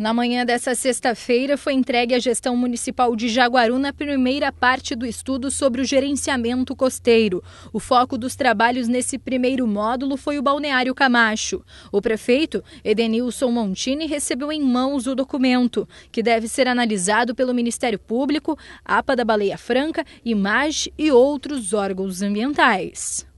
Na manhã dessa sexta-feira, foi entregue à gestão municipal de Jaguaruna a primeira parte do estudo sobre o gerenciamento costeiro. O foco dos trabalhos nesse primeiro módulo foi o balneário Camacho. O prefeito, Edenilson Montini, recebeu em mãos o documento, que deve ser analisado pelo Ministério Público, APA da Baleia Franca, IMAG e outros órgãos ambientais.